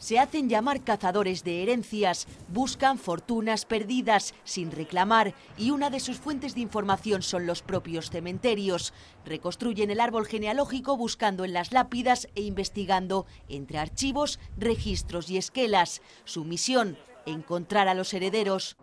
se hacen llamar cazadores de herencias, buscan fortunas perdidas sin reclamar y una de sus fuentes de información son los propios cementerios. Reconstruyen el árbol genealógico buscando en las lápidas e investigando entre archivos, registros y esquelas. Su misión, encontrar a los herederos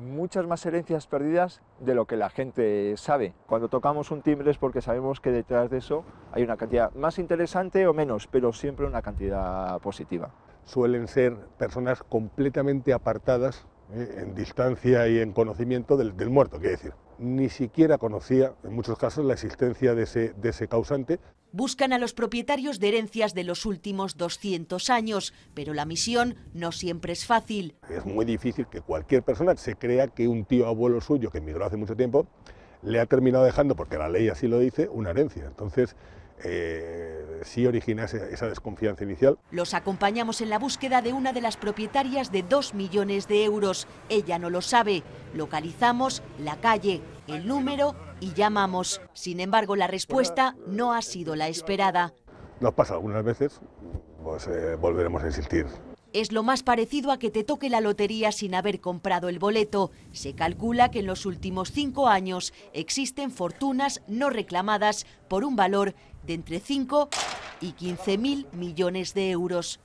muchas más herencias perdidas de lo que la gente sabe. Cuando tocamos un timbre es porque sabemos que detrás de eso hay una cantidad más interesante o menos, pero siempre una cantidad positiva. Suelen ser personas completamente apartadas eh, en distancia y en conocimiento del, muerto, quiero decir. Ni siquiera conocía, en muchos casos, la existencia de ese, de ese causante. Buscan a los propietarios de herencias de los últimos 200 años, pero la misión no siempre es fácil. Es muy difícil que cualquier persona se crea que un tío abuelo suyo, que emigró hace mucho tiempo, le ha terminado dejando, porque la ley así lo dice, una herencia. Entonces, eh, sí originase esa desconfianza inicial. Los acompañamos en la búsqueda de una de las propietarias de dos millones de euros. Ella no lo sabe. Localizamos la calle, el número y llamamos. Sin embargo, la respuesta no ha sido la esperada. Nos pasa algunas veces, pues eh, volveremos a insistir es lo más parecido a que te toque la lotería sin haber comprado el boleto. Se calcula que en los últimos cinco años existen fortunas no reclamadas por un valor de entre 5 y 15 mil millones de euros.